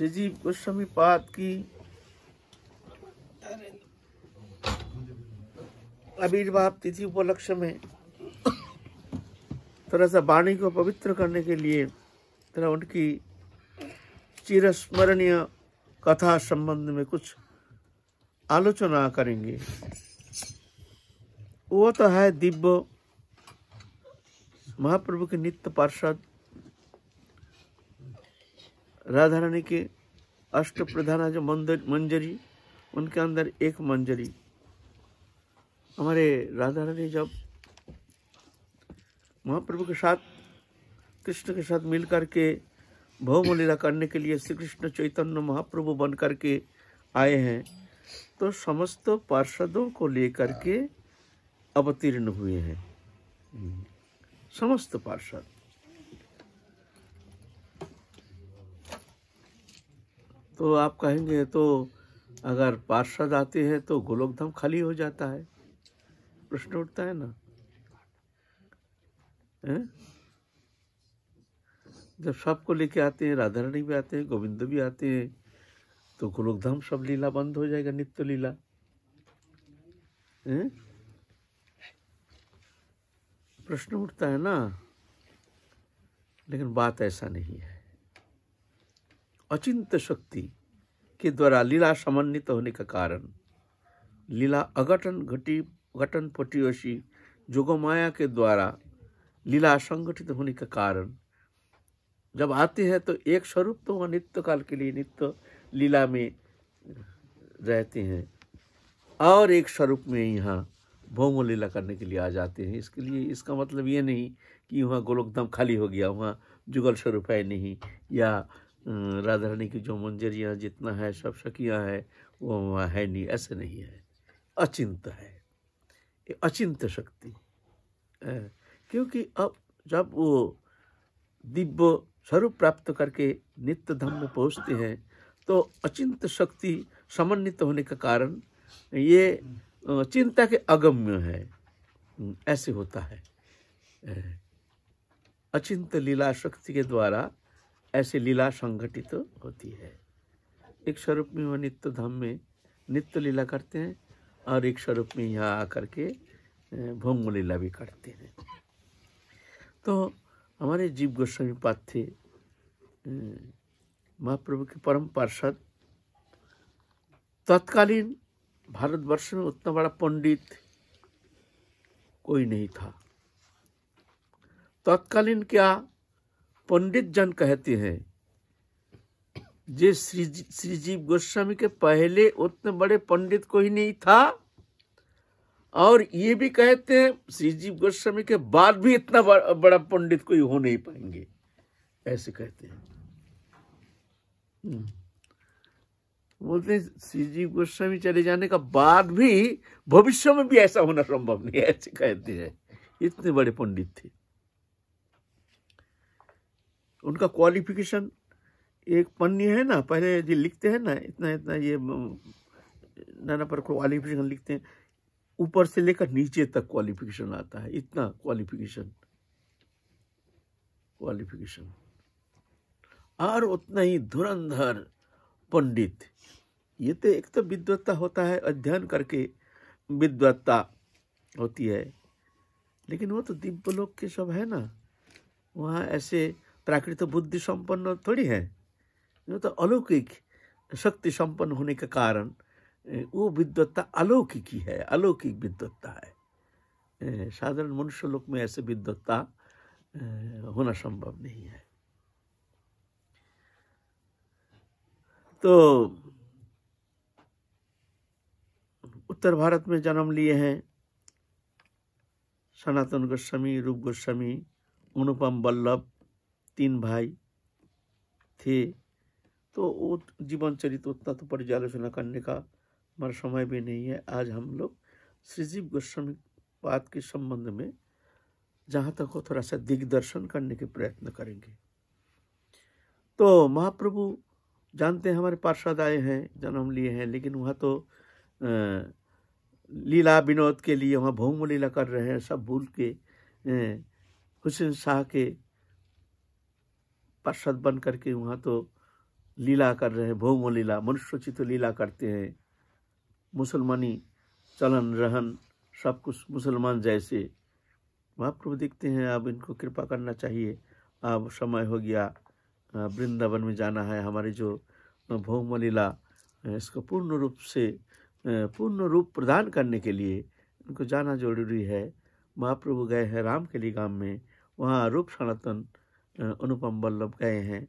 श्रीजीव गोस्वामी पाद की आविर्भाव तिथि उपलक्ष्य में थोड़ा सा वाणी को पवित्र करने के लिए थोड़ा उनकी चिरस्मरणीय कथा संबंध में कुछ आलोचना करेंगे वो तो है दिव्य महाप्रभु के नित्य पार्षद राधा रानी के अष्ट प्रधाना जो मंजरी उनके अंदर एक मंजरी हमारे राधा रानी जब महाप्रभु के साथ कृष्ण के साथ मिल के भौम लीला करने के लिए श्री कृष्ण चैतन्य महाप्रभु बन के आए हैं तो समस्त पार्षदों को लेकर के अवतीर्ण हुए हैं समस्त पार्षद तो आप कहेंगे तो अगर पार्षद आते हैं तो गोलोकधाम खाली हो जाता है प्रश्न उठता है ना है? जब सबको लेके आते हैं राधारणी भी आते हैं गोविंद भी आते हैं तो गोलोकधाम सब लीला बंद हो जाएगा नित्य लीला प्रश्न उठता है ना लेकिन बात ऐसा नहीं है अचिंत शक्ति के द्वारा लीला समन्वित होने का कारण लीला अघटन घटी घटन पटियोशी जोगमाया के द्वारा लीला संगठित होने का कारण जब आते हैं तो एक स्वरूप तो वह नित्य काल के लिए नित्य लीला में रहते हैं और एक स्वरूप में यहाँ भौम लीला करने के लिए आ जाते हैं इसके लिए इसका मतलब ये नहीं कि वहाँ गोलोकदम खाली हो गया वहाँ जुगल स्वरूप है नहीं या अं, राधा रानी की जो मंजरियाँ जितना है सब शकियाँ है वो वहाँ है नहीं ऐसे नहीं है अचिंत है ये अचिंत शक्ति है अं, क्योंकि अब जब वो दिव्य स्वरूप प्राप्त करके नित्य धाम में पहुँचते हैं तो अचिंत शक्ति समन्वित होने का कारण ये अं, चिंता के अगम्य है ऐसे होता है अचिंत लीला शक्ति के द्वारा ऐसी लीला संगठित तो होती है एक स्वरूप में वह नित्य धाम में नित्य लीला करते हैं और एक स्वरूप में यहाँ आकर के भोंग लीला भी करते हैं तो हमारे जीव गोस्वामी पाथे महाप्रभु के परम पार्षद तत्कालीन भारतवर्ष में उतना बड़ा पंडित कोई नहीं था तत्कालीन क्या पंडित जन कहते हैं जे श्रीजी श्रीजीव गोस्वामी के पहले उतने बड़े पंडित कोई नहीं था और ये भी कहते हैं श्रीजीव गोस्वामी के बाद भी इतना बड़ा, पंडित कोई हो नहीं पाएंगे ऐसे कहते हैं हम्म। बोलते हैं श्रीजीव गोस्वामी चले जाने का बाद भी भविष्य में भी ऐसा होना संभव नहीं ऐसे कहते हैं इतने बड़े पंडित थे उनका क्वालिफिकेशन एक पन्नी है ना पहले जो लिखते हैं ना इतना इतना ये नाना पर क्वालिफिकेशन लिखते हैं ऊपर से लेकर नीचे तक क्वालिफिकेशन आता है इतना क्वालिफिकेशन क्वालिफिकेशन और उतना ही धुरंधर पंडित ये तो एक तो विद्वत्ता होता है अध्ययन करके विद्वत्ता होती है लेकिन वो तो दिव्य लोग के सब है ना वहाँ ऐसे प्राकृत बुद्धि संपन्न थोड़ी है वो तो अलौकिक शक्ति संपन्न होने के कारण वो विद्वत्ता अलौकिक ही है अलौकिक विद्वत्ता है साधारण मनुष्य लोक में ऐसे विद्वत्ता होना संभव नहीं है तो उत्तर भारत में जन्म लिए हैं सनातन गोस्वामी रूप गोस्वामी अनुपम वल्लभ तीन भाई थे तो वो जीवन तो पर्यालोचना करने का हमारा समय भी नहीं है आज हम लोग श्रीजीव गोस्वामी पाद के संबंध में जहाँ तक हो थोड़ा सा दिग्दर्शन करने के प्रयत्न करेंगे तो महाप्रभु जानते हैं हमारे पार्षद आए हैं जन्म लिए हैं लेकिन वहाँ तो लीला विनोद के लिए वहाँ भौम लीला कर रहे हैं सब भूल के हुसैन शाह के पार्षद बन करके वहाँ तो लीला कर रहे हैं भौम लीला मनुष्योचित तो लीला करते हैं मुसलमानी चलन रहन सब कुछ मुसलमान जैसे महाप्रभु देखते हैं अब इनको कृपा करना चाहिए अब समय हो गया वृंदावन में जाना है हमारे जो भौम लीला इसको पूर्ण रूप से पूर्ण रूप प्रदान करने के लिए इनको जाना जरूरी है महाप्रभु गए हैं राम के लिए गांव में वहाँ रूप सनातन अनुपम वल्लभ गए हैं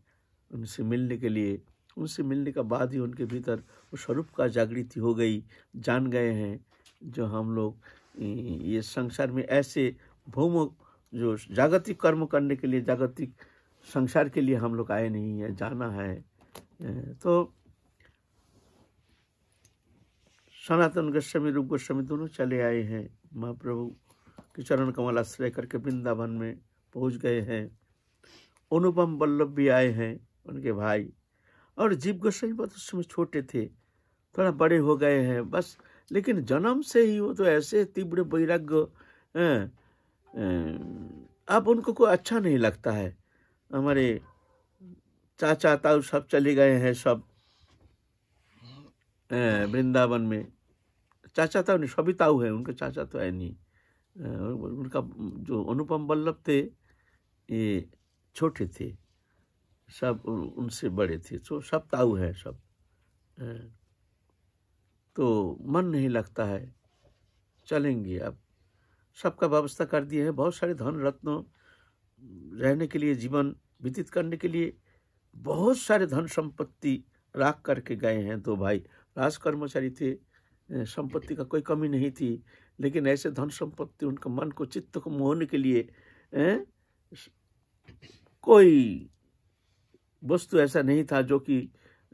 उनसे मिलने के लिए उनसे मिलने का बाद ही उनके भीतर वो स्वरूप का जागृति हो गई जान गए हैं जो हम लोग ये संसार में ऐसे भूम जो जागतिक कर्म करने के लिए जागतिक संसार के लिए हम लोग आए नहीं हैं जाना है तो सनातन गोस्वामी रूप गोस्वामी दोनों चले आए हैं महाप्रभु के चरण कमल आश्रय करके वृंदावन में पहुंच गए हैं अनुपम वल्लभ भी आए हैं उनके भाई और जीव गोस्वामी बहुत उस समय छोटे थे थोड़ा बड़े हो गए हैं बस लेकिन जन्म से ही वो तो ऐसे तीव्र वैराग्य अब उनको कोई अच्छा नहीं लगता है हमारे चाचा ताऊ सब चले गए हैं सब वृंदावन में चाचा ताऊ नहीं सभी ताऊ है उनके चाचा तो है नहीं उनका जो अनुपम वल्लभ थे ये छोटे थे सब उनसे बड़े थे तो सब ताऊ हैं सब तो मन नहीं लगता है चलेंगे अब सबका व्यवस्था कर दिए हैं बहुत सारे धन रत्न रहने के लिए जीवन व्यतीत करने के लिए बहुत सारे धन संपत्ति राख करके गए हैं दो भाई राज कर्मचारी थे संपत्ति का कोई कमी नहीं थी लेकिन ऐसे धन संपत्ति उनका मन को चित्त को मोहने के लिए ए? कोई वस्तु ऐसा नहीं था जो कि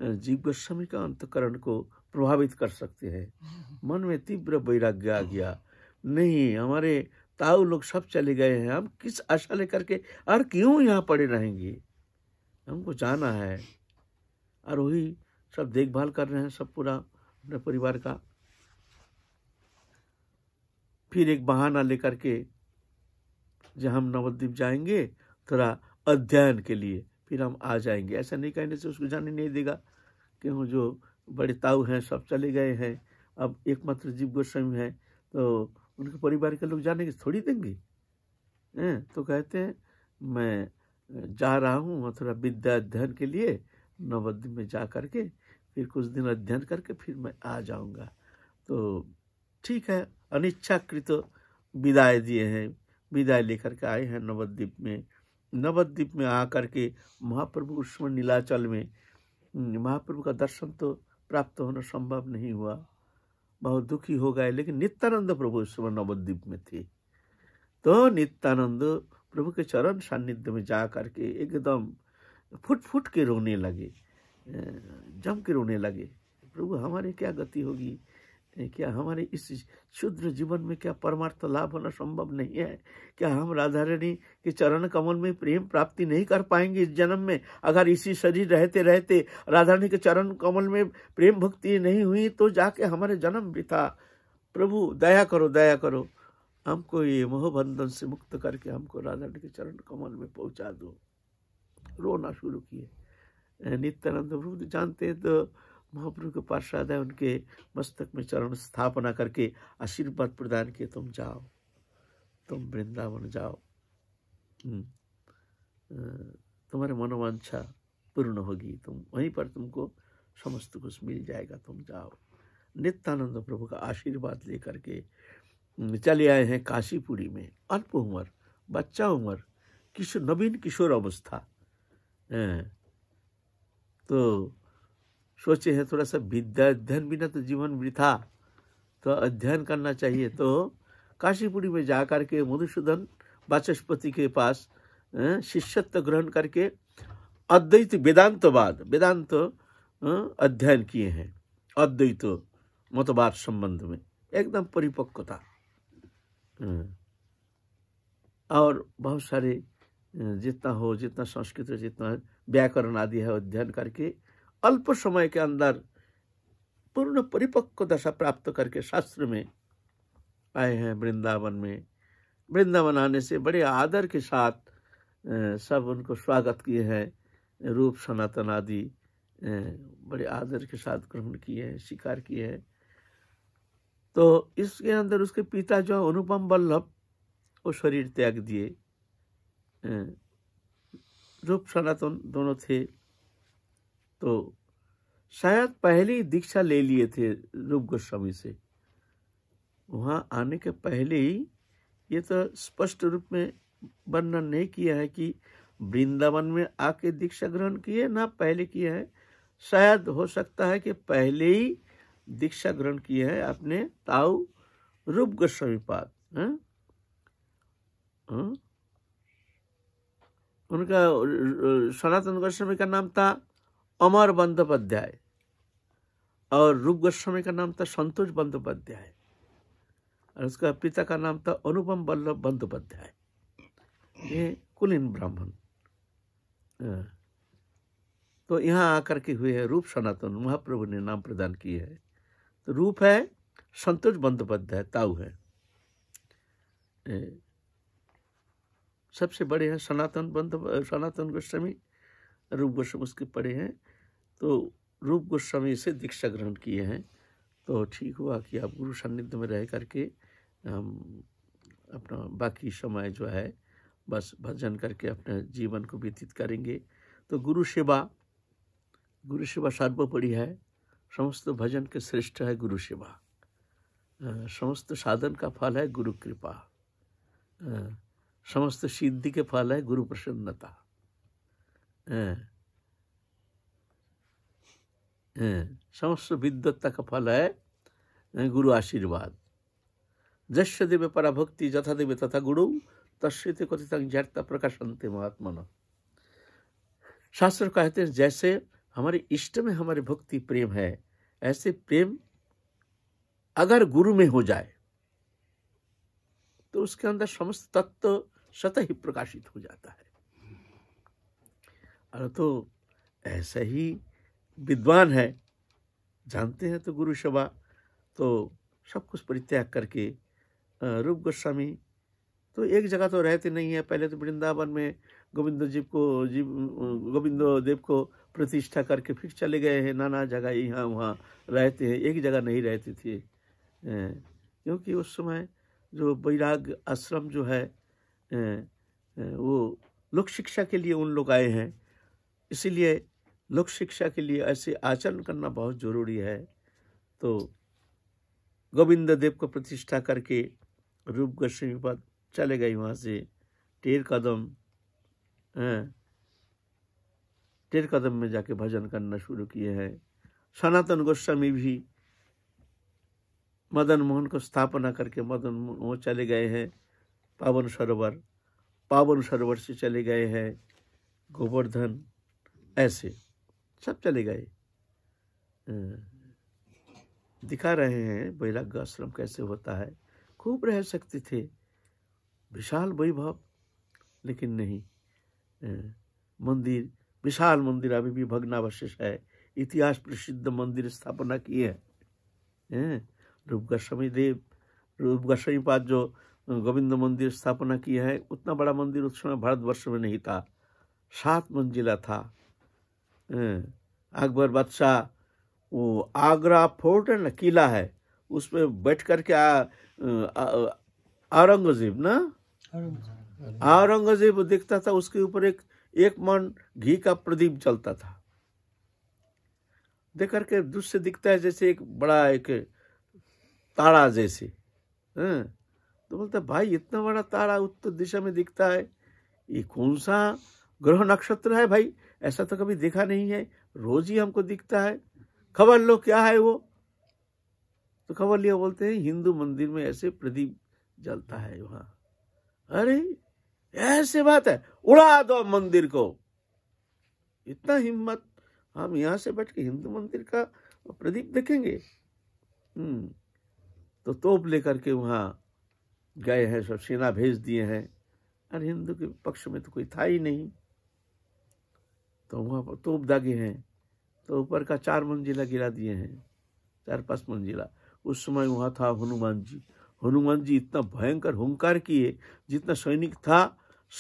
जीव गोस्वामी का अंतकरण को प्रभावित कर सकते हैं मन में तीव्र वैराग्य आ गया नहीं हमारे ताऊ लोग सब चले गए हैं हम किस आशा लेकर के और क्यों यहाँ पड़े रहेंगे हमको जाना है और वही सब देखभाल कर रहे हैं सब पूरा अपने परिवार का फिर एक बहाना लेकर के जब हम नवद्वीप जाएंगे थोड़ा अध्ययन के लिए फिर हम आ जाएंगे ऐसा नहीं कहने से उसको जाने नहीं देगा कि वो जो बड़े ताऊ हैं सब चले गए हैं अब एकमात्र जीव गोस्वामी हैं तो उनके परिवार के लोग जाने के थोड़ी देंगे हैं तो कहते हैं मैं जा रहा हूँ थोड़ा विद्या अध्ययन के लिए नवद्वीप में जा करके फिर कुछ दिन अध्ययन करके फिर मैं आ जाऊँगा तो ठीक है अनिच्छाकृत विदाई दिए हैं विदाई लेकर के आए हैं नवद्वीप में नवद्वीप में आकर के महाप्रभु उष्ण नीलाचल में हम्म, महाप्रभु का दर्शन तो प्राप्त होना संभव नहीं हुआ बहुत दुखी हो गए लेकिन नित्यानंद प्रभु उस समय नवद्वीप में थे तो नित्यानंद प्रभु के चरण सान्निध्य में जा करके एकदम फुट फुट के रोने लगे जम के रोने लगे प्रभु हमारे क्या गति होगी क्या हमारे इस क्षुद्र जीवन में क्या परमार्थ लाभ होना संभव नहीं है क्या हम राधा के चरण कमल में प्रेम प्राप्ति नहीं कर पाएंगे इस जन्म में अगर इसी शरीर रहते रहते राधा के चरण कमल में प्रेम भक्ति नहीं हुई तो जाके हमारे जन्म भी था प्रभु दया करो दया करो हमको ये मोहबंधन से मुक्त करके हमको राधा के चरण कमल में पहुँचा दो रोना शुरू किए नित्यानंद प्रभु जानते हैं तो महाप्रभु के पार्षद है उनके मस्तक में चरण स्थापना करके आशीर्वाद प्रदान किए तुम जाओ तुम वृंदावन जाओ हम्म। तुम्हारे मनोवांछा पूर्ण होगी तुम वहीं पर तुमको समस्त कुछ मिल जाएगा तुम जाओ नित्यानंद प्रभु का आशीर्वाद लेकर के हम्म, चले आए हैं काशीपुरी में अल्प उम्र बच्चा उम्र किशोर नवीन किशोर अवस्था तो सोचे हैं थोड़ा सा विद्या अध्ययन बिना तो जीवन वृथा तो अध्ययन करना चाहिए तो काशीपुरी में जा कर के मधुसूदन वाचस्पति के पास अं, शिष्यत्व ग्रहण करके अद्वैत वेदांतवाद वेदांत अं, अध्ययन किए हैं अद्वैत मतवाद संबंध में एकदम परिपक्वता अं, और बहुत सारे जितना हो जितना संस्कृत जितना व्याकरण आदि है अध्ययन करके अल्प समय के अंदर पूर्ण परिपक्व दशा प्राप्त करके शास्त्र में आए हैं वृंदावन में वृंदावन आने से बड़े आदर के साथ सब उनको स्वागत किए हैं रूप सनातन आदि बड़े आदर के साथ ग्रहण किए हैं शिकार किए हैं तो इसके अंदर उसके पिता जो अनुपम वल्लभ वो शरीर त्याग दिए रूप सनातन दोनों थे तो शायद पहले ही दीक्षा ले लिए थे रूप गोस्वामी से वहाँ आने के पहले ही ये तो स्पष्ट रूप में वर्णन नहीं किया है कि वृंदावन में आके दीक्षा ग्रहण किए ना पहले किया है शायद हो सकता है कि पहले ही दीक्षा ग्रहण किए है अपने ताऊ रूप गोस्वामी पाद हाँ? उनका सनातन गोस्वामी का नाम था अमर बंदोपाध्याय और रूप गोस्वामी का नाम था संतोष बंदोपाध्याय और उसका पिता का नाम था अनुपम बल्लभ बंदोपाध्याय ये कुलीन ब्राह्मण तो यहाँ आकर के हुए है रूप सनातन महाप्रभु ने नाम प्रदान किए है तो रूप है संतोष बंदोपाध्याय ताऊ है सबसे बड़े हैं सनातन बंद सनातन गोस्वामी रूप गोस्वामी उसके पड़े हैं तो रूप गोस्वामी से दीक्षा ग्रहण किए हैं तो ठीक हुआ कि आप गुरु सान्निध्य में रह करके हम अपना बाकी समय जो है बस भजन करके अपने जीवन को व्यतीत करेंगे तो गुरु सेवा गुरु सेवा सर्वोपरि है समस्त भजन के श्रेष्ठ है गुरु सेवा समस्त साधन का फल है गुरु कृपा समस्त सिद्धि के फल है गुरु प्रसन्नता समस्त विद्वत्ता का फल है अं, गुरु आशीर्वाद जश्य देवे पराभक्ति जथा देवे तथा गुरु तस्ते कथित जैता प्रकाशनते महात्मा शास्त्र कहते हैं जैसे हमारे इष्ट में हमारे भक्ति प्रेम है ऐसे प्रेम अगर गुरु में हो जाए तो उसके अंदर समस्त तत्व स्वतः ही प्रकाशित हो जाता है अरे तो ऐसा ही विद्वान है जानते हैं तो गुरु सभा तो सब कुछ परित्याग करके रूप गोस्वामी तो एक जगह तो रहते नहीं है पहले तो वृंदावन में गोविंद जी को जी गोविंद देव को प्रतिष्ठा करके फिर चले गए हैं नाना जगह यहाँ वहाँ रहते हैं एक जगह नहीं रहते थे क्योंकि उस समय जो बैराग आश्रम जो है वो लोक शिक्षा के लिए उन लोग आए हैं इसीलिए लोक शिक्षा के लिए ऐसे आचरण करना बहुत जरूरी है तो गोविंद देव को प्रतिष्ठा करके रूप गोस्वामी पद चले गए वहाँ से टेर कदम हाँ, टेर कदम में जाके भजन करना शुरू किए हैं सनातन गोस्वामी भी मदन मोहन को स्थापना करके मदन मोहन वो चले गए हैं पावन सरोवर पावन सरोवर से चले गए हैं गोवर्धन ऐसे सब चले गए दिखा रहे हैं वैराग्य आश्रम कैसे होता है खूब रह सकते थे विशाल वैभव लेकिन नहीं मंदिर विशाल मंदिर अभी भी भग्नावशेष है इतिहास प्रसिद्ध मंदिर स्थापना किए हैं रूप गोस्वामी देव रूप गोस्वामी पाद जो गोविंद मंदिर स्थापना किया है उतना बड़ा मंदिर उस समय भारतवर्ष में नहीं था सात मंजिला था हम्म। अकबर बादशाह वो आगरा फोर्ट है ना किला है उस पर बैठ करके औरंगजेब ना औरंगजेब देखता था उसके ऊपर एक एक मन घी का प्रदीप जलता था देख करके दृश्य दिखता है जैसे एक बड़ा एक तारा जैसे हम्म। तो बोलता भाई इतना बड़ा तारा उत्तर दिशा में दिखता है ये कौन सा ग्रह नक्षत्र है भाई ऐसा तो कभी देखा नहीं है रोज ही हमको दिखता है खबर लो क्या है वो तो खबर लिया बोलते हैं हिंदू मंदिर में ऐसे प्रदीप जलता है वहां अरे ऐसे बात है उड़ा दो मंदिर को इतना हिम्मत हम यहां से बैठ के हिंदू मंदिर का प्रदीप देखेंगे हम्म तो तोप लेकर के वहां गए हैं सब सेना भेज दिए हैं अरे हिंदू के पक्ष में तो कोई था ही नहीं तो वहाँ पर तोप दागे हैं तो ऊपर का चार मंजिला गिरा दिए हैं चार पांच मंजिला उस समय वहाँ था हनुमान जी हनुमान जी इतना भयंकर हंकार किए जितना सैनिक था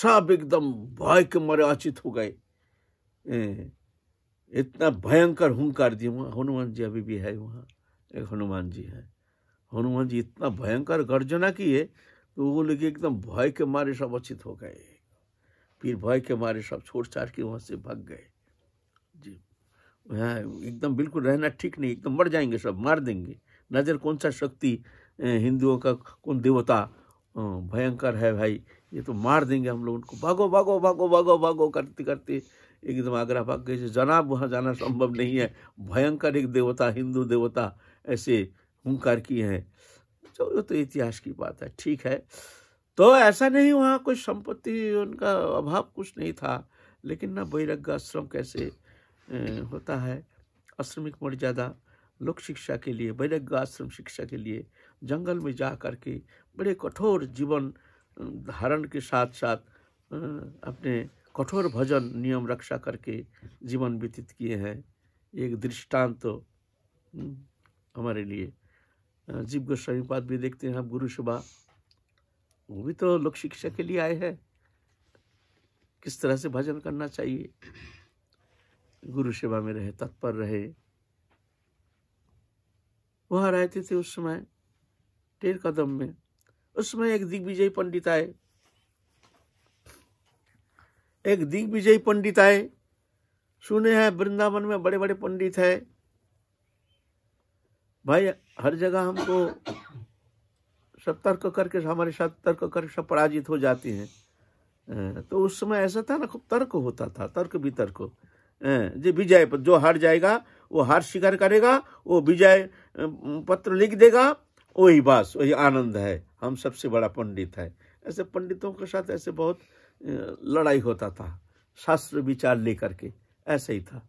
सब एकदम भय के मारे अचित हो गए इतना भयंकर हंकार दिए वहाँ हनुमान जी अभी भी है वहाँ एक हनुमान जी है हनुमान जी इतना भयंकर गर्जना किए तो वो लोग एकदम भय के मारे सब अचित हो गए फिर भय के मारे सब छोड़ छाड़ के वहाँ से भाग गए जी हाँ एकदम बिल्कुल रहना ठीक नहीं एकदम मर जाएंगे सब मार देंगे नज़र कौन सा शक्ति हिंदुओं का कौन देवता भयंकर है भाई ये तो मार देंगे हम लोग उनको भागो भागो भागो भागो भागो करते करते एकदम आगरा भाग गए जनाब वहाँ जाना संभव नहीं है भयंकर एक देवता हिंदू देवता ऐसे हूंकार किए हैं चलो ये तो इतिहास की बात है ठीक है तो ऐसा नहीं वहाँ कोई संपत्ति उनका अभाव कुछ नहीं था लेकिन ना बैरग्य आश्रम कैसे होता है आश्रमिक मर्यादा लोक शिक्षा के लिए बैरग्य आश्रम शिक्षा के लिए जंगल में जा कर के बड़े कठोर जीवन धारण के साथ साथ अपने कठोर भजन नियम रक्षा करके जीवन व्यतीत किए हैं एक दृष्टांत तो हमारे लिए जीव गोस्वामी पाद भी देखते हैं हम गुरु सुबह वो भी तो लोक शिक्षा के लिए आए हैं किस तरह से भजन करना चाहिए गुरु सेवा में रहे तत्पर रहे वहां रहते थे उस समय टेर कदम में उस समय एक दिग्विजय पंडित आए एक दिग्विजयी पंडित आए सुने हैं वृंदावन में बड़े बड़े पंडित है भाई हर जगह हमको सब तर्क करके हमारे साथ तर्क करके सब पराजित हो जाती हैं तो उस समय ऐसा था ना खूब तर्क होता था तर्क वितर्क जो विजय जो हार जाएगा वो हार शिकार करेगा वो विजय पत्र लिख देगा वही बास वही आनंद है हम सबसे बड़ा पंडित है ऐसे पंडितों के साथ ऐसे बहुत लड़ाई होता था शास्त्र विचार लेकर के ऐसे ही था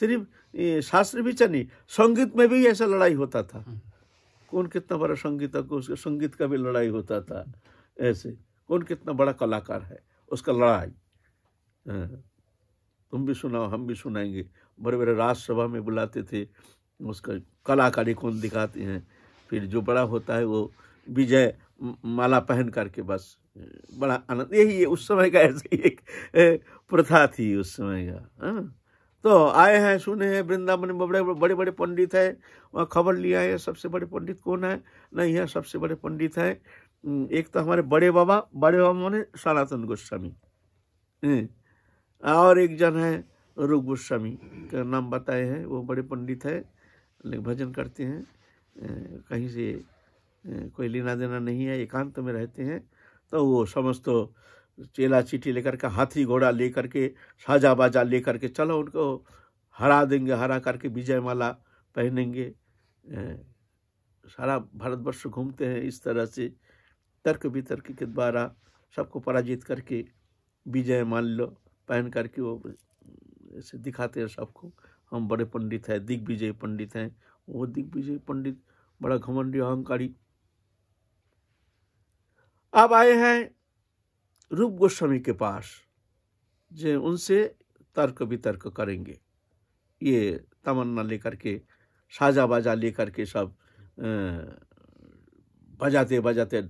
सिर्फ शास्त्र विचार नहीं संगीत में भी ऐसा लड़ाई होता था हम्म। कौन कितना बड़ा संगीतक उसके संगीत का भी लड़ाई होता था ऐसे कौन कितना बड़ा कलाकार है उसका लड़ाई हाँ। तुम भी सुनाओ हम भी सुनाएंगे बड़े बड़े राज्यसभा में बुलाते थे उसका कलाकारी कौन दिखाते हैं फिर जो बड़ा होता है वो विजय माला पहन करके बस बड़ा आनंद यही है उस समय का ऐसी एक प्रथा थी उस समय का हाँ तो आए हैं सुने हैं वृंदावन में बड़े बड़े बड़े पंडित हैं वहाँ खबर लिया है सबसे बड़े पंडित कौन है नहीं है सबसे बड़े पंडित हैं एक तो हमारे बड़े बाबा बड़े बाबा माने सनातन गोस्वामी और एक जन है रूप गोस्वामी का नाम बताए हैं वो बड़े पंडित है लेकिन भजन करते हैं कहीं से कोई लेना देना नहीं है एकांत में रहते हैं तो वो समस्त चेला चीटी लेकर के हाथी घोड़ा लेकर के साजा बाजा लेकर के चलो उनको हरा देंगे हरा करके विजय माला पहनेंगे सारा भारतवर्ष घूमते हैं इस तरह से तर्क वितर्क के द्वारा सबको पराजित करके विजय मान लो पहन करके वो ऐसे दिखाते हैं सबको हम बड़े पंडित हैं दिग्विजय पंडित हैं वो दिग्विजय पंडित बड़ा घमंडी अहंकारी अब आए हैं रूप गोस्वामी के पास जो उनसे तर्क वितर्क करेंगे ये तमन्ना लेकर के साजा बाजा लेकर के सब बजाते बजाते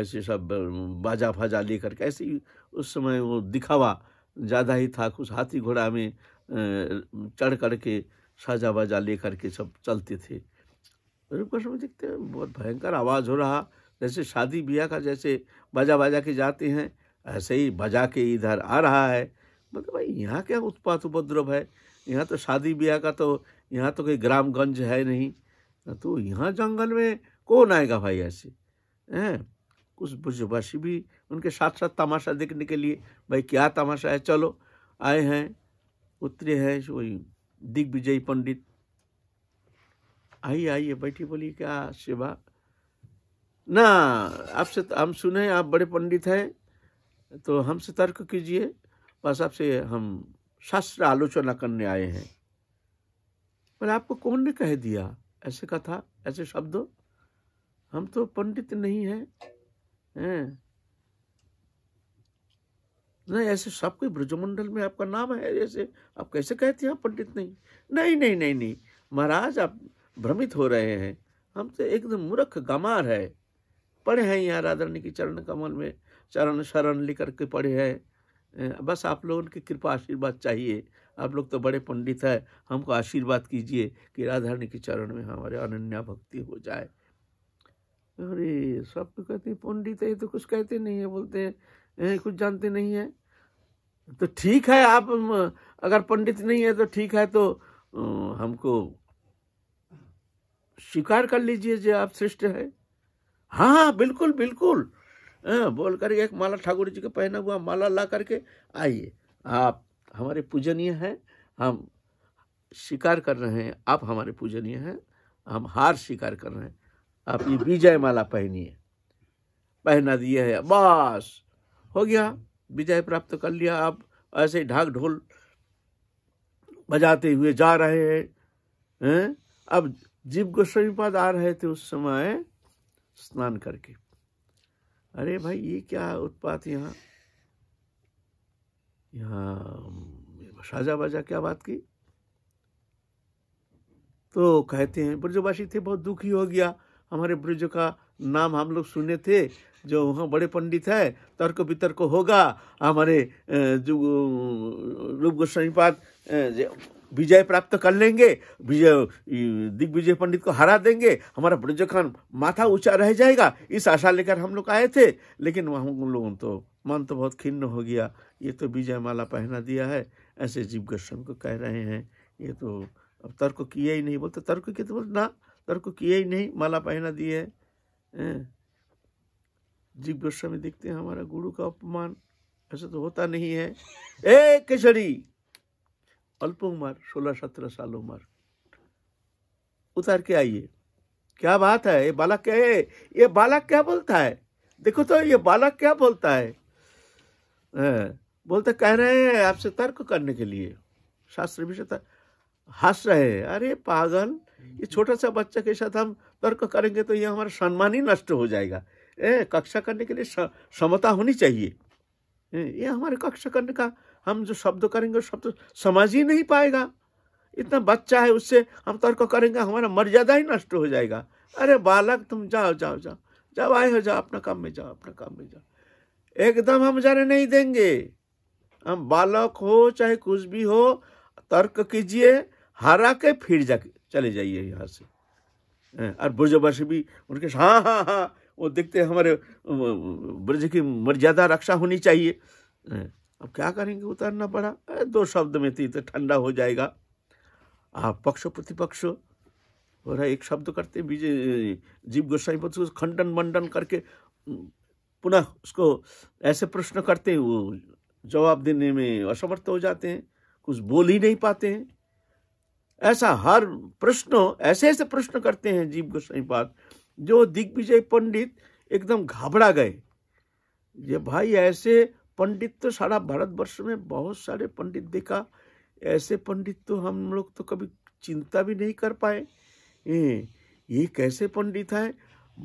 ऐसे सब बाजा फाजा लेकर के ऐसे ही उस समय वो दिखावा ज़्यादा ही था कुछ हाथी घोड़ा में चढ़ कर के साजा बाजा लेकर के सब चलते थे रूप गोस्वामी देखते हैं बहुत भयंकर आवाज़ हो रहा जैसे शादी ब्याह का जैसे बाजा बाजा के जाते हैं ऐसे ही बजा के इधर आ रहा है मतलब भाई यहाँ क्या उत्पात उपद्रव है यहाँ तो शादी ब्याह का तो यहाँ तो कोई ग्रामगंज है नहीं तो यहाँ जंगल में कौन आएगा भाई ऐसे हैं कुछ बुजवासी भी उनके साथ साथ तमाशा देखने के लिए भाई क्या तमाशा है चलो आए हैं उतरे हैं वही दिग्विजयी पंडित आइए आइए बैठी बोली क्या सेवा ना आपसे तो हम सुने आप बड़े पंडित हैं तो हमसे तर्क कीजिए बस आपसे हम शास्त्र आलोचना करने आए हैं पर आपको कौन ने कह दिया ऐसे कथा ऐसे शब्द हम तो पंडित नहीं हैं है? नहीं ऐसे कोई ब्रजमंडल में आपका नाम है ऐसे आप कैसे कहते हैं पंडित नहीं नहीं नहीं नहीं नहीं महाराज आप भ्रमित हो रहे हैं हम तो एकदम मूर्ख गमार है पढ़े हैं यहाँ राधा रानी के चरण कमल में चरण शरण ले करके पढ़े हैं बस आप लोगों की कृपा आशीर्वाद चाहिए आप लोग तो बड़े पंडित हैं हमको आशीर्वाद कीजिए कि राधारणी के चरण में हमारे अनन्या भक्ति हो जाए अरे सब तो कहते पंडित है तो कुछ कहते नहीं है बोलते हैं कुछ जानते नहीं है तो ठीक है आप अगर पंडित नहीं है तो ठीक है तो हमको स्वीकार कर लीजिए जो आप श्रेष्ठ है हाँ हाँ बिल्कुल बिल्कुल हाँ बोल करके एक माला ठाकुर जी का पहना हुआ माला ला करके आइए आप हमारे पूजनीय हैं हम स्वीकार कर रहे हैं आप हमारे पूजनीय हैं हम हार स्वीकार कर रहे हैं आप ये विजय माला पहनिए पहना दिए है बस हो गया विजय प्राप्त कर लिया आप ऐसे ढाक ढोल बजाते हुए जा रहे हैं है? अब जीव गोस्वामी पद आ रहे थे उस समय स्नान करके अरे भाई ये क्या उत्पात यहाँ यहाँ साजा हम्म, बाजा क्या बात की तो कहते हैं ब्रजवासी थे बहुत दुखी हो गया हमारे ब्रज का नाम हम लोग सुने थे जो वहाँ बड़े पंडित है तर्क वितर्क होगा हमारे जो रूप गोस्वामी विजय प्राप्त कर लेंगे विजय दिग्विजय पंडित को हरा देंगे हमारा खान माथा ऊंचा रह जाएगा इस आशा लेकर हम लोग आए थे लेकिन वहाँ उन लोगों तो मन तो बहुत खिन्न हो गया ये तो विजय माला पहना दिया है ऐसे जीव गोस्वामी को कह रहे हैं ये तो अब तर्क किया ही नहीं बोलते तर्क के तो बोलते ना तर्क किया ही नहीं माला पहना दिए है जीव गोस्वामी देखते हैं हमारा गुरु का अपमान ऐसा तो होता नहीं है ए केसरी अल्प उम्र सोलह सत्रह साल उम्र उतार के आइए क्या बात है ये बालक क्या है ये बालक क्या बोलता है देखो तो ये बालक क्या बोलता है बोलते कह रहे हैं आपसे तर्क करने के लिए शास्त्र विषय हंस रहे हैं अरे पागल ये छोटा सा बच्चा के साथ हम तर्क करेंगे तो ये हमारा सम्मान ही नष्ट हो जाएगा ए कक्षा करने के लिए समता होनी चाहिए ए, ये हमारे कक्षा करने का हम जो शब्द करेंगे शब्द समझ ही नहीं पाएगा इतना बच्चा है उससे हम तर्क करेंगे हमारा मर्यादा ही नष्ट हो जाएगा अरे बालक तुम जाओ जाओ जाओ जब आए हो जाओ अपना काम में जाओ अपना काम में जाओ एकदम हम जाने नहीं देंगे हम बालक हो चाहे कुछ भी हो तर्क कीजिए हरा के फिर जाके चले जाइए यहाँ से और ब्रजवासी भी उनके हाँ हाँ हाँ वो देखते हमारे ब्रज की मर्यादा रक्षा होनी चाहिए अब क्या करेंगे उतारना पड़ा दो शब्द में थी तो ठंडा हो जाएगा आप पक्ष प्रतिपक्ष हो रहा एक शब्द करते बीजे जीव गोसाई पद खंडन मंडन करके पुनः उसको ऐसे प्रश्न करते हैं वो जवाब देने में असमर्थ हो जाते हैं कुछ बोल ही नहीं पाते हैं ऐसा हर प्रश्न ऐसे ऐसे प्रश्न करते हैं जीव गोसाई पाद जो दिग्विजय पंडित एकदम घबरा गए ये भाई ऐसे पंडित तो सारा भारतवर्ष में बहुत सारे पंडित देखा ऐसे पंडित तो हम लोग तो कभी चिंता भी नहीं कर पाए ये, ये कैसे पंडित हैं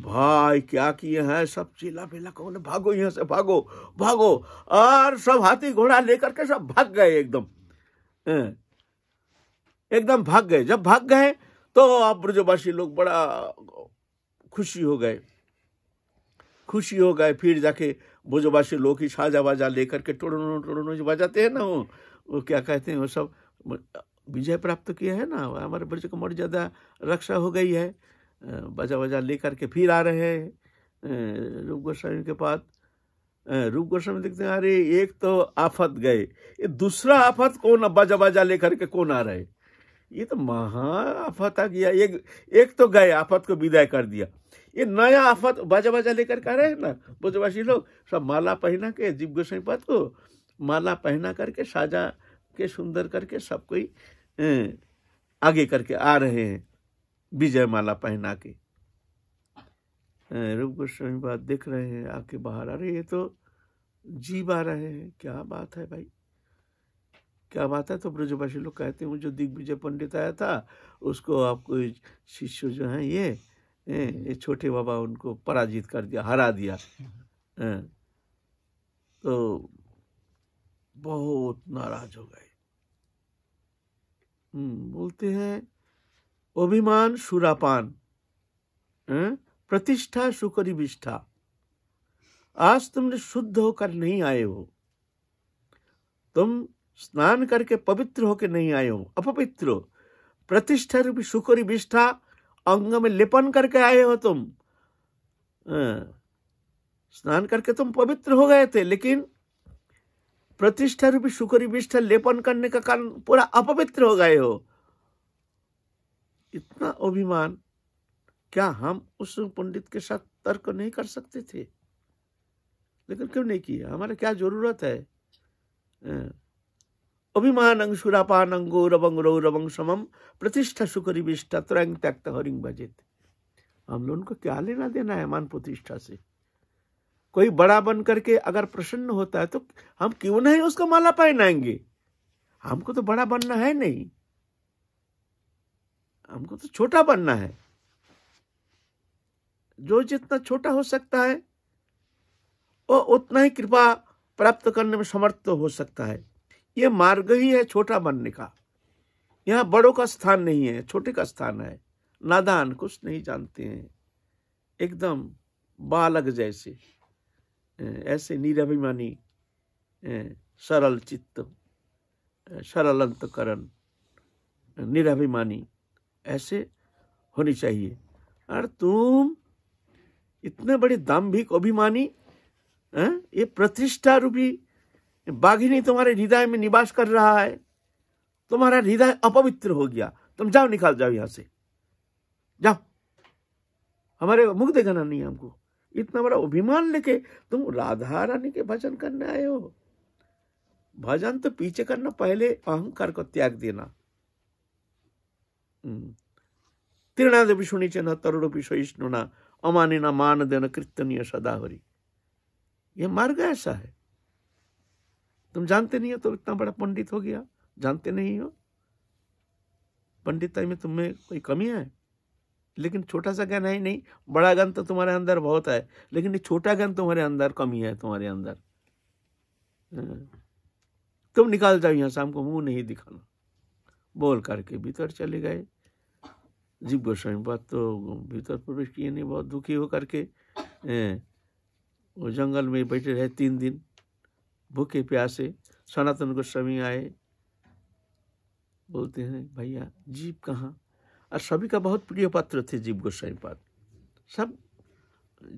भाई क्या किए हैं सब चीला बेला कौन भागो यहाँ से भागो भागो और सब हाथी घोड़ा लेकर के सब भाग गए एकदम एकदम भाग गए जब भाग गए तो आप ब्रजवासी लोग बड़ा खुशी हो गए खुशी हो गए फिर जाके भुजवासी लोग ही साजा बाजा लेकर के टोड़नो टोड़नो जो बजाते हैं ना वो वो क्या कहते हैं वो सब विजय प्राप्त किया है ना हमारे ब्रज को मर्यादा रक्षा हो गई है बजा बजा लेकर के फिर आ रहे हैं रूप गोस्वामी के पास रूप गोस्वामी देखते हैं अरे एक तो आफत गए ये दूसरा आफत कौन बजा बजा लेकर के कौन आ रहे ये तो महा आफत आ गया एक एक तो गए आफत को विदाई कर दिया ये नया आफत बाजा बाजा लेकर के आ रहे हैं ना बुजवासी लोग सब माला पहना के जीव गोसाई पद को माला पहना करके साजा के सुंदर करके सब कोई आगे करके आ रहे हैं विजय माला पहना के रूप गोस्वामी बात देख रहे हैं आके बाहर आ रहे हैं तो जीव आ रहे हैं क्या बात है भाई क्या बात है तो ब्रजवासी लोग कहते हैं जो दिग्विजय पंडित आया था उसको आपको शिष्य जो है ये ये छोटे बाबा उनको पराजित कर दिया हरा दिया तो बहुत नाराज हो गए हम्म, बोलते हैं अभिमान सुरापान प्रतिष्ठा विष्ठा आज तुमने शुद्ध होकर नहीं आए हो तुम स्नान करके पवित्र होकर नहीं आए हो अपवित्र प्रतिष्ठा रूपी विष्ठा अंग में लेपन करके आए हो तुम हाँ। स्नान करके तुम पवित्र हो गए थे लेकिन प्रतिष्ठा रूपी शुक्र विष्ठा लेपन करने का कारण पूरा अपवित्र हो गए हो इतना अभिमान क्या हम उस पंडित के साथ तर्क नहीं कर सकते थे लेकिन क्यों नहीं किया हमारे क्या जरूरत है हाँ। अभिमान सुरापानंग रवंग रो रवंग समम प्रतिष्ठा विष्ठा तुरंग त्यक्त हरिंग भजित हम लोग को क्या लेना देना है मान प्रतिष्ठा से कोई बड़ा बन करके अगर प्रसन्न होता है तो हम क्यों नहीं उसको माला पहनाएंगे हमको तो बड़ा बनना है नहीं हमको तो छोटा बनना है जो जितना छोटा हो सकता है वो उतना ही कृपा प्राप्त करने में समर्थ हो सकता है ये मार्ग ही है छोटा बनने का यहाँ बड़ों का स्थान नहीं है छोटे का स्थान है नादान कुछ नहीं जानते हैं एकदम बालक जैसे ऐसे निराभिमानी सरल चित्त सरल अंतकरण निराभिमानी ऐसे होनी चाहिए और तुम इतने बड़े दाम्भिक अभिमानी ये प्रतिष्ठा रूपी बाघिनी तुम्हारे हृदय में निवास कर रहा है तुम्हारा हृदय अपवित्र हो गया तुम जाओ निकाल जाओ यहां से जाओ हमारे मुख देखना नहीं हमको इतना बड़ा अभिमान लेके तुम राधा रानी के भजन करने आए हो भजन तो पीछे करना पहले अहंकार को त्याग देना हम्म। तीर्णादेवी सुनी चेना तरुणपी सहिष्णुना अमानिना मान देना कृतनीय सदा हरी यह मार्ग ऐसा है तुम जानते नहीं हो तो इतना बड़ा पंडित हो गया जानते नहीं हो पंडिताई में तुम्हें कोई कमी है लेकिन छोटा सा ज्ञान है ही नहीं बड़ा ज्ञान तो तुम्हारे अंदर बहुत है लेकिन ये छोटा ज्ञान तुम्हारे अंदर कमी है तुम्हारे अंदर हाँ। तुम निकाल जाओ यहाँ शाम को मुंह नहीं दिखाना बोल करके भीतर चले गए जीव गोस्वामी बात तो भीतर प्रवेश किए नहीं बहुत दुखी होकर के हाँ। वो जंगल में बैठे रहे तीन दिन भूखे प्यासे सनातन गोस्वामी आए बोलते हैं भैया जीव कहाँ और सभी का बहुत प्रिय पात्र थे जीव गोस्वामी पाद सब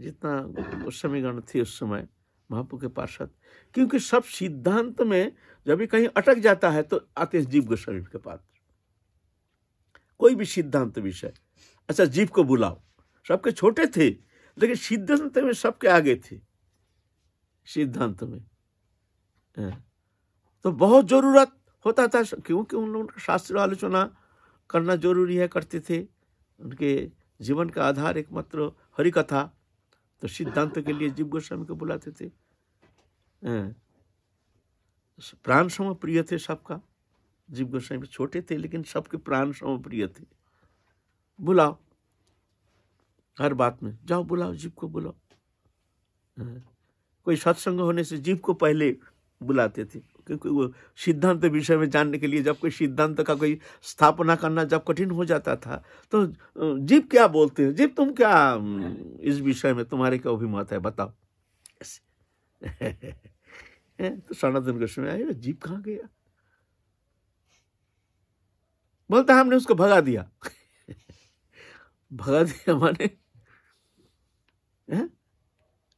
जितना गोस्वामी गण थे उस समय महापू के पार्षद क्योंकि सब सिद्धांत में जब भी कहीं अटक जाता है तो आते हैं जीव गोस्वामी के पास कोई भी सिद्धांत विषय अच्छा जीव को बुलाओ सबके छोटे थे लेकिन सिद्धांत में सबके आगे थे सिद्धांत में तो बहुत जरूरत होता था क्योंकि उन लोगों का शास्त्र आलोचना करना जरूरी है करते थे उनके जीवन का आधार एकमात्र हरिकथा तो सिद्धांत के लिए जीव गोस्वामी को बुलाते थे प्राण सम प्रिय थे सबका जीव गोस्वामी छोटे थे लेकिन सबके प्राण सम प्रिय थे बुलाओ हर बात में जाओ बुलाओ जीव को बुलाओ कोई सत्संग होने से जीव को पहले बुलाते थे क्योंकि वो सिद्धांत विषय में जानने के लिए जब कोई सिद्धांत का कोई स्थापना करना जब कठिन हो जाता था तो जीव क्या बोलते हैं जीव तुम क्या इस विषय में तुम्हारे क्या अभिमत है बताओ तो सनातन समय आएगा जीव कहाँ गया बोलता हमने उसको भगा दिया भगा दिया माने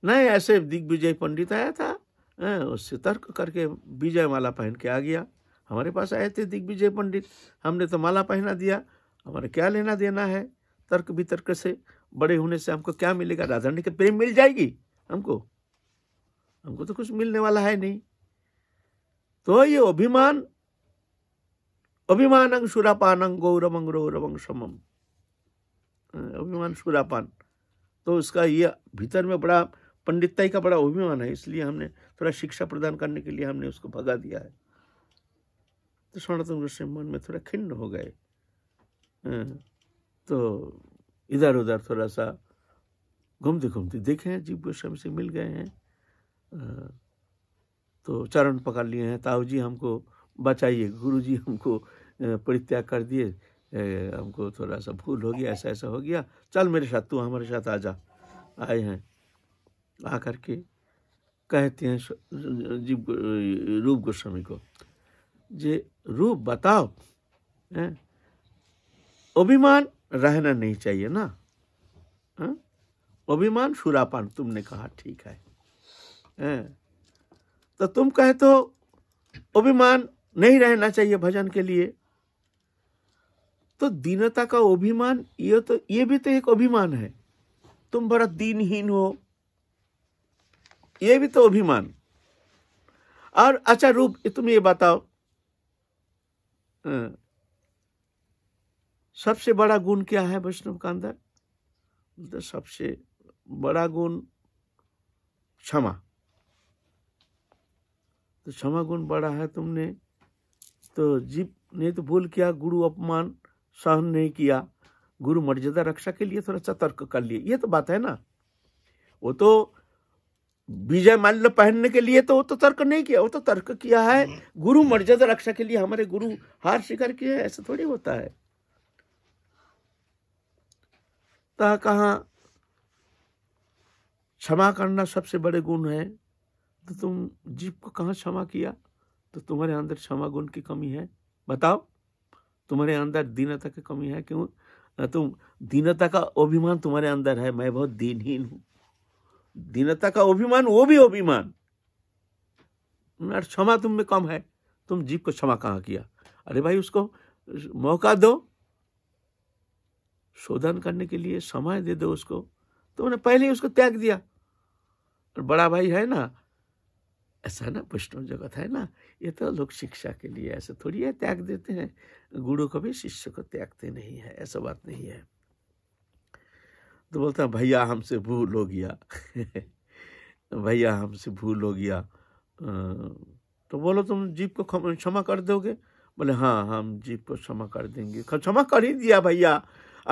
नहीं ऐसे दिग्विजय पंडित आया था उससे तर्क करके विजय माला पहन के आ गया हमारे पास आए थे दिग्विजय पंडित हमने तो माला पहना दिया हमारे क्या लेना देना है तर्क वितर्क से बड़े होने से हमको क्या मिलेगा राधारणी के प्रेम मिल जाएगी हमको हमको तो कुछ मिलने वाला है नहीं तो ये अभिमान अभिमान अंग गौरव अंग रौरव अंग समम अभिमान सुरापान तो उसका ये भीतर में बड़ा पंडितताई का बड़ा अभिमान है इसलिए हमने थोड़ा शिक्षा प्रदान करने के लिए हमने उसको भगा दिया है तो सनातन गोस्वामी मन में थोड़ा खिन्न हो गए हाँ, तो इधर उधर थोड़ा सा घूमते घूमते देखे हैं जीव गोस्वामी से मिल गए हैं तो चरण पकड़ लिए हैं ताऊ जी हमको बचाइए गुरु जी हमको परित्याग कर दिए हमको थोड़ा सा भूल हो गया ऐसा ऐसा हो गया चल मेरे साथ तू हमारे साथ आ जा आए हैं आकर के कहते हैं जीव रूप गोस्वामी को जे रूप बताओ है? अभिमान रहना नहीं चाहिए ना अभिमान सुरापान तुमने कहा ठीक है? तो तुम कहे तो अभिमान नहीं रहना चाहिए भजन के लिए तो दीनता का अभिमान ये तो ये भी तो एक अभिमान है तुम बड़ा दीनहीन हो ये भी तो अभिमान और अच्छा रूप तुम ये बताओ सबसे बड़ा गुण क्या है वैष्णव का अंदर तो सबसे बड़ा गुण क्षमा तो क्षमा गुण बड़ा है तुमने तो जीप ने तो भूल किया गुरु अपमान सहन नहीं किया गुरु मर्यादा रक्षा के लिए थोड़ा सा तर्क कर लिए ये तो बात है ना वो तो विजय माल्य पहनने के लिए तो वो तो तर्क नहीं किया वो तो तर्क किया है हम्म। गुरु मर्यादा रक्षा के लिए हमारे गुरु हार किया है ऐसा थोड़ी होता है कहा क्षमा करना सबसे बड़े गुण है तो तुम जीव को कहा क्षमा किया तो तुम्हारे अंदर क्षमा गुण की कमी है बताओ तुम्हारे अंदर दीनता की कमी है क्यों तुम दीनता का अभिमान तुम्हारे अंदर है मैं बहुत दीनहीन हूं दीनता का अभिमान वो भी अभिमान क्षमा तुम में कम है तुम जीव को क्षमा कहां किया अरे भाई उसको मौका दो शोधन करने के लिए समय दे दो उसको तुमने पहले ही उसको त्याग दिया और बड़ा भाई है ना ऐसा ना वैष्णव जगत है ना ये तो लोग शिक्षा के लिए ऐसे थोड़ी है त्याग देते हैं गुरु को भी शिष्य को त्यागते नहीं है ऐसा बात नहीं है तो बोलता भैया हमसे भूल हो गया भैया हमसे भूल हो गया तो बोलो तुम जीप को क्षमा कर दोगे बोले हाँ हम जीप को क्षमा कर देंगे क्षमा कर ही दिया भैया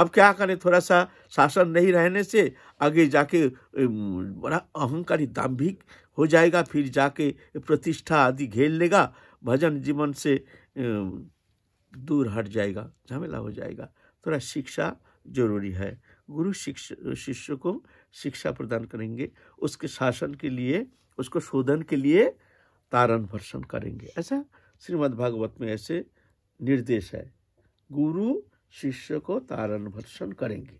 अब क्या करें थोड़ा सा शासन नहीं रहने से आगे जाके बड़ा अहंकारी दाम्भिक हो जाएगा फिर जाके प्रतिष्ठा आदि घेर लेगा भजन जीवन से दूर हट जाएगा झमेला हो जाएगा थोड़ा शिक्षा जरूरी है गुरु शिक्ष शिष्य को शिक्षा प्रदान करेंगे उसके शासन के लिए उसको शोधन के लिए तारण भर्षण करेंगे ऐसा श्रीमद् भागवत में ऐसे निर्देश है गुरु शिष्य को तारण भर्षण करेंगे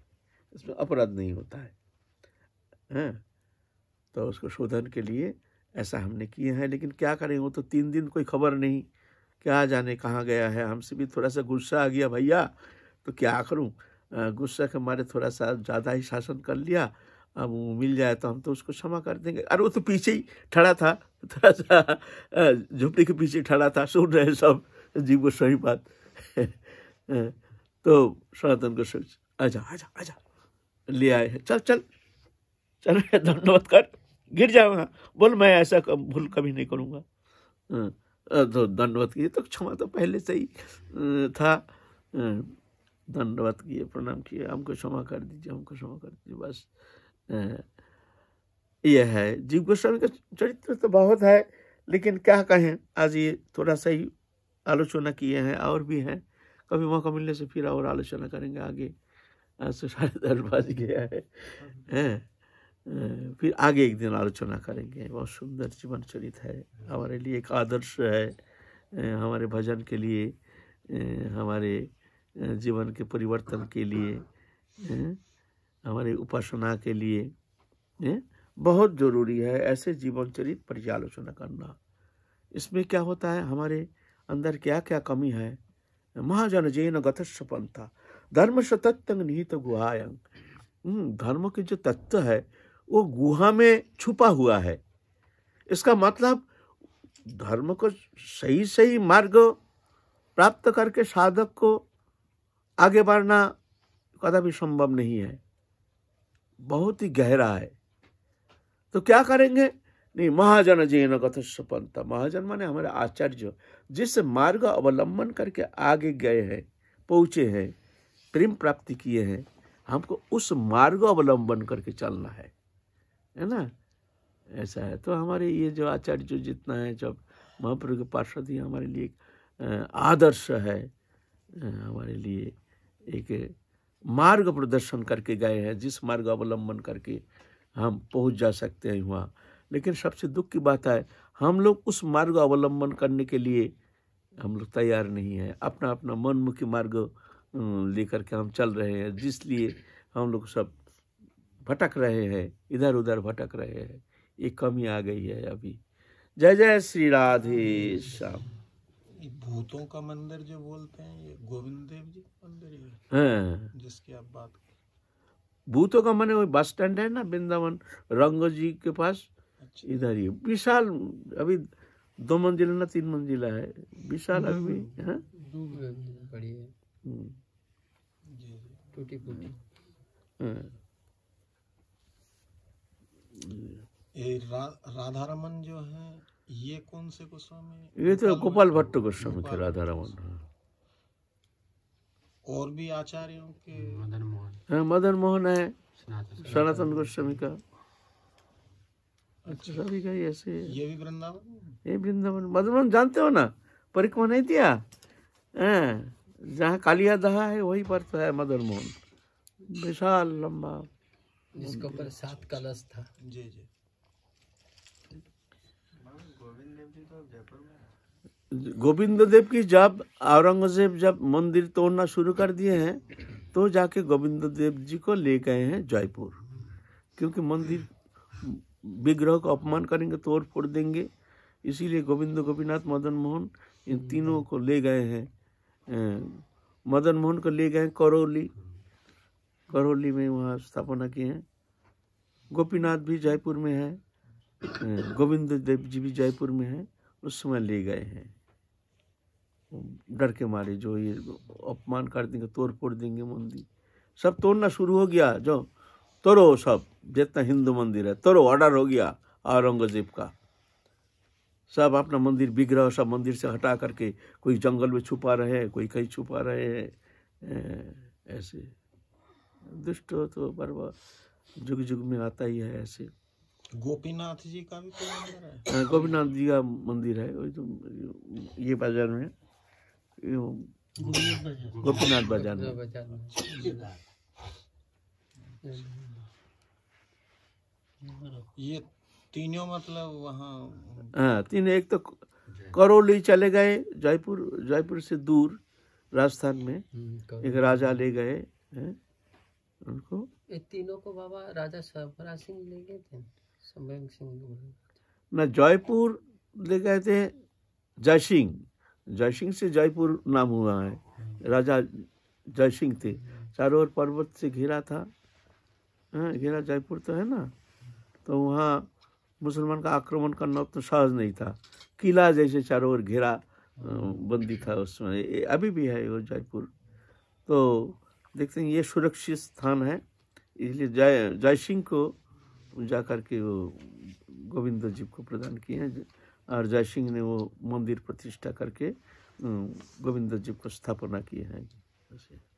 इसमें अपराध नहीं होता है हैं हाँ, तो उसको शोधन के लिए ऐसा हमने किए हैं लेकिन क्या करें वो तो तीन दिन कोई खबर नहीं क्या जाने कहाँ गया है हमसे भी थोड़ा सा गुस्सा आ गया भैया तो क्या करूँ गुस्सा के मारे थोड़ा सा ज़्यादा ही शासन कर लिया अब वो मिल जाए तो हम तो उसको क्षमा कर देंगे अरे वो तो पीछे ही ठड़ा था थोड़ा सा झुपड़ी के पीछे ठड़ा था सुन रहे सब जीव को सही बात तो सनातन को सोच आजा आजा आजा ले आए चल चल चल धन्यवाद कर गिर जाओ वहाँ बोल मैं ऐसा भूल कभी नहीं करूँगा तो दंडवत की तो क्षमा तो पहले से ही था धन्यवाद किए प्रणाम किए हमको क्षमा कर दीजिए हमको क्षमा कर दीजिए बस यह है जीव गोस्वामी का चरित्र तो बहुत है लेकिन क्या कहें आज ये थोड़ा सा ही आलोचना किए हैं और भी हैं कभी मौका मिलने से फिर और आलोचना करेंगे आगे आज तो साढ़े दस बज गया है फिर आगे एक दिन आलोचना करेंगे बहुत सुंदर जीवन चरित है हमारे लिए एक आदर्श है हमारे भजन के लिए हमारे जीवन के परिवर्तन के लिए हमारी उपासना के लिए बहुत जरूरी है ऐसे जीवन चरित पर्यालोचना करना इसमें क्या होता है हमारे अंदर क्या क्या कमी है महाजन जैन गथस्व था धर्म से तत्व निहित गुहायंग हम्म, धर्म के जो तत्व है वो गुहा में छुपा हुआ है इसका मतलब धर्म को सही सही मार्ग प्राप्त करके साधक को आगे बढ़ना कदापि संभव नहीं है बहुत ही गहरा है तो क्या करेंगे नहीं महाजन जैन कथस्व पंथ महाजन माने हमारे आचार्य जिस मार्ग अवलंबन करके आगे गए हैं पहुँचे हैं प्रेम प्राप्ति किए हैं हमको उस मार्ग अवलंबन करके चलना है है ना ऐसा है तो हमारे ये जो आचार्य जो जितना है जब महाप्रभु के पार्षद ही हमारे लिए आदर्श है हमारे लिए एक मार्ग प्रदर्शन करके गए हैं जिस मार्ग अवलंबन करके हम पहुंच जा सकते हैं वहाँ लेकिन सबसे दुख की बात है हम लोग उस मार्ग अवलंबन करने के लिए हम लोग तैयार नहीं हैं अपना अपना मनमुखी मार्ग लेकर के हम चल रहे हैं जिसलिए हम लोग सब भटक रहे हैं इधर उधर भटक रहे हैं ये कमी आ गई है अभी जय जय श्री राधे श्याम भूतों का मंदिर जो बोलते हैं ये गोविंद देव जी मंदिर ही है हाँ। जिसकी आप बात भूतों का मैंने बस स्टैंड है ना वृंदावन रंग जी के पास अच्छा। इधर ही विशाल अभी दो मंजिल ना तीन मंजिला है विशाल अभी हाँ? है हम्म। टूटी फूटी हाँ। राधा रमन जो है ये कौन से गोस्वामी ये तो गोपाल भट्ट गोस्वामी थे राधा रमन और भी आचार्यों के मदन मोहन हाँ, मदन मोहन है सनातन गोस्वामी का अच्छा, अच्छा सभी का ऐसे ये भी वृंदावन ये वृंदावन मदन मोहन जानते हो ना परिक्रमा नहीं दिया हाँ, जहाँ कालिया दहा है वही पर तो है मदन मोहन विशाल लंबा जिसके ऊपर सात कलश था जी जी गोविंद देव की जब औरंगजेब जब मंदिर तोड़ना शुरू कर दिए हैं तो जाके गोविंद देव जी को ले गए हैं जयपुर क्योंकि मंदिर विग्रह को अपमान करेंगे तोड़ फोड़ देंगे इसीलिए गोविंद गोपीनाथ मदन मोहन इन तीनों को ले गए हैं मदन मोहन को ले गए करौली करौली में वहाँ स्थापना किए हैं गोपीनाथ भी जयपुर में है गोविंद देव जी भी जयपुर में है उस समय ले गए हैं डर के मारे जो ये अपमान कर देंगे तोड़ फोड़ देंगे मंदिर सब तोड़ना शुरू हो गया जो तोड़ो सब जितना हिंदू मंदिर है तोड़ो ऑर्डर हो गया औरंगजेब का सब अपना मंदिर बिगड़ा सब मंदिर से हटा करके कोई जंगल में छुपा रहे हैं कोई कहीं छुपा रहे हैं ऐसे दुष्ट हो तो बर्बाद जुग जुग में आता ही है ऐसे गोपीनाथ जी का भी मंदिर है हाँ, गोपीनाथ जी का मंदिर है तो ये बाजार में गोपीनाथ बाजार में ये तीनों मतलब वहाँ हाँ तीन एक तो करौली चले गए जयपुर जयपुर से दूर राजस्थान में एक राजा ले गए हैं उनको तीनों को बाबा राजा सर्वरा सिंह ले गए थे ना जयपुर ले गए थे जयसिंह जयसिंह से जयपुर नाम हुआ है राजा जयसिंह थे चारों ओर पर्वत से घिरा था हाँ, घेरा जयपुर तो है ना तो वहाँ मुसलमान का आक्रमण करना उतना सहज नहीं था किला जैसे चारों ओर घेरा बंदी था उसमें अभी भी है वो जयपुर तो देखते हैं ये सुरक्षित स्थान है इसलिए जय जयसिंह को जा करके वो गोविंद जी को प्रदान किए हैं और सिंह ने वो मंदिर प्रतिष्ठा करके गोविंद जी को स्थापना किए हैं ऐसे